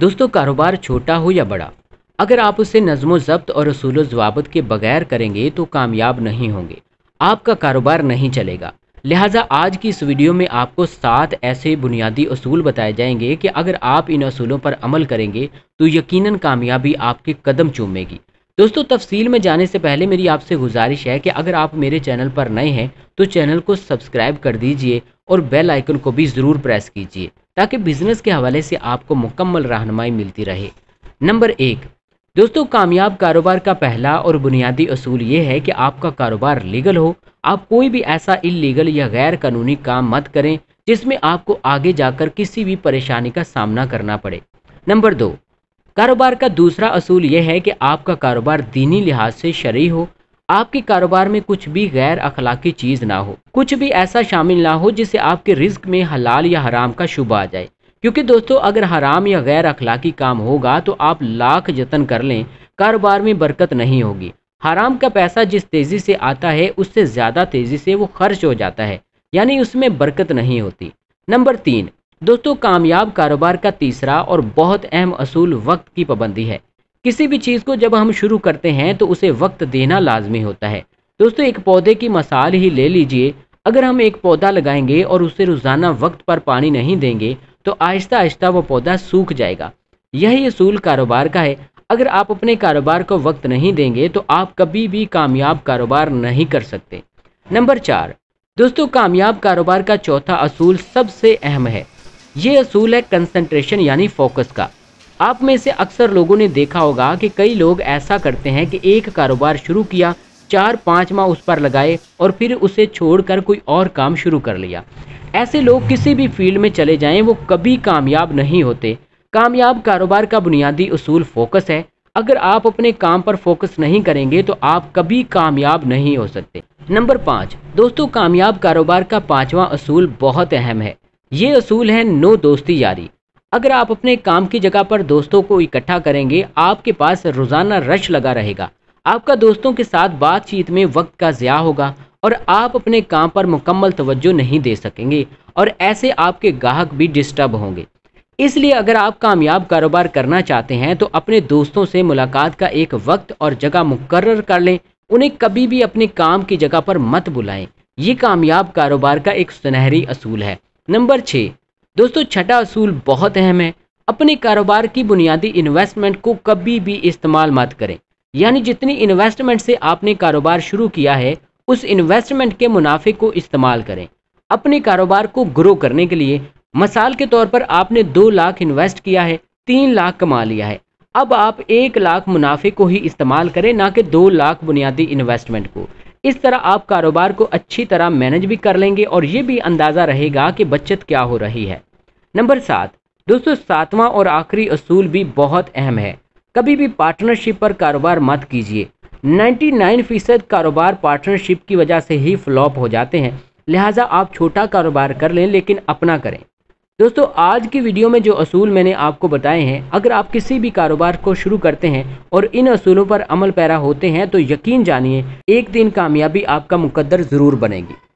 दोस्तों कारोबार छोटा हो या बड़ा अगर आप उसे नज़म ज़ब्त और असूल जवाबत के बगैर करेंगे तो कामयाब नहीं होंगे आपका कारोबार नहीं चलेगा लिहाजा आज की इस वीडियो में आपको सात ऐसे बुनियादी असूल बताए जाएंगे कि अगर आप इन असूलों पर अमल करेंगे तो यकीनन कामयाबी आपके कदम चूमेगी दोस्तों तफसील में जाने से पहले मेरी आपसे गुजारिश है कि अगर आप मेरे चैनल पर नए हैं तो चैनल को सब्सक्राइब कर दीजिए और बेल आइकन को भी ज़रूर प्रेस कीजिए ताकि बिजनेस के हवाले से आपको मुकम्मल रहनमाई मिलती रहे नंबर एक दोस्तों कामयाब कारोबार का पहला और बुनियादी असूल ये है कि आपका कारोबार लीगल हो आप कोई भी ऐसा इलीगल या गैर कानूनी काम मत करें जिसमें आपको आगे जाकर किसी भी परेशानी का सामना करना पड़े नंबर दो कारोबार का दूसरा असूल यह है कि आपका कारोबार दीनी लिहाज से शरी हो आपके कारोबार में कुछ भी गैर अखलाकी चीज़ ना हो कुछ भी ऐसा शामिल ना हो जिससे आपके रिस्क में हलाल या हराम का शुभ आ जाए क्योंकि दोस्तों अगर हराम या गैर अखलाकी काम होगा तो आप लाख जतन कर लें कारोबार में बरकत नहीं होगी हराम का पैसा जिस तेज़ी से आता है उससे ज़्यादा तेज़ी से वो खर्च हो जाता है यानी उसमें बरकत नहीं होती नंबर तीन दोस्तों कामयाब कारोबार का तीसरा और बहुत अहम असूल वक्त की पाबंदी है किसी भी चीज़ को जब हम शुरू करते हैं तो उसे वक्त देना लाजमी होता है दोस्तों एक पौधे की मसाल ही ले लीजिए अगर हम एक पौधा लगाएंगे और उसे रोज़ाना वक्त पर पानी नहीं देंगे तो आहिस्ता आहिस्ता वो पौधा सूख जाएगा यही असूल कारोबार का है अगर आप अपने कारोबार को वक्त नहीं देंगे तो आप कभी भी कामयाब कारोबार नहीं कर सकते नंबर चार दोस्तों कामयाब कारोबार का चौथा असूल सबसे अहम है ये असूल है कंसंट्रेशन यानी फोकस का आप में से अक्सर लोगों ने देखा होगा कि कई लोग ऐसा करते हैं कि एक कारोबार शुरू किया चार पाँच माह उस पर लगाए और फिर उसे छोड़कर कोई और काम शुरू कर लिया ऐसे लोग किसी भी फील्ड में चले जाएं वो कभी कामयाब नहीं होते कामयाब कारोबार का बुनियादी असूल फोकस है अगर आप अपने काम पर फोकस नहीं करेंगे तो आप कभी कामयाब नहीं हो सकते नंबर पाँच दोस्तों कामयाब कारोबार का पाँचवा असूल बहुत अहम है ये असूल है नो दोस्ती यारी अगर आप अपने काम की जगह पर दोस्तों को इकट्ठा करेंगे आपके पास रोज़ाना रश लगा रहेगा आपका दोस्तों के साथ बातचीत में वक्त का ज़्या होगा और आप अपने काम पर मुकम्मल तवज्जो नहीं दे सकेंगे और ऐसे आपके गाहक भी डिस्टर्ब होंगे इसलिए अगर आप कामयाब कारोबार करना चाहते हैं तो अपने दोस्तों से मुलाकात का एक वक्त और जगह मुकर कर लें उन्हें कभी भी अपने काम की जगह पर मत बुलाएं ये कामयाब कारोबार का एक सुनहरी असूल है नंबर छः दोस्तों छठा असूल बहुत अहम है अपने कारोबार की बुनियादी इन्वेस्टमेंट को कभी भी इस्तेमाल मत करें यानी जितनी इन्वेस्टमेंट से आपने कारोबार शुरू किया है उस इन्वेस्टमेंट के मुनाफे को इस्तेमाल करें अपने कारोबार को ग्रो करने के लिए मिसाल के तौर पर आपने दो लाख इन्वेस्ट किया है तीन लाख कमा लिया है अब आप एक लाख मुनाफे को ही इस्तेमाल करें ना कि दो लाख बुनियादी इन्वेस्टमेंट को इस तरह आप कारोबार को अच्छी तरह मैनेज भी कर लेंगे और ये भी अंदाज़ा रहेगा कि बचत क्या हो रही है नंबर सात दोस्तों सातवां और आखिरी असूल भी बहुत अहम है कभी भी पार्टनरशिप पर कारोबार मत कीजिए 99 फीसद कारोबार पार्टनरशिप की वजह से ही फ्लॉप हो जाते हैं लिहाजा आप छोटा कारोबार कर लें लेकिन अपना करें दोस्तों आज की वीडियो में जो असूल मैंने आपको बताए हैं अगर आप किसी भी कारोबार को शुरू करते हैं और इन असूलों पर अमल पैरा होते हैं तो यकीन जानिए एक दिन कामयाबी आपका मुकद्दर ज़रूर बनेगी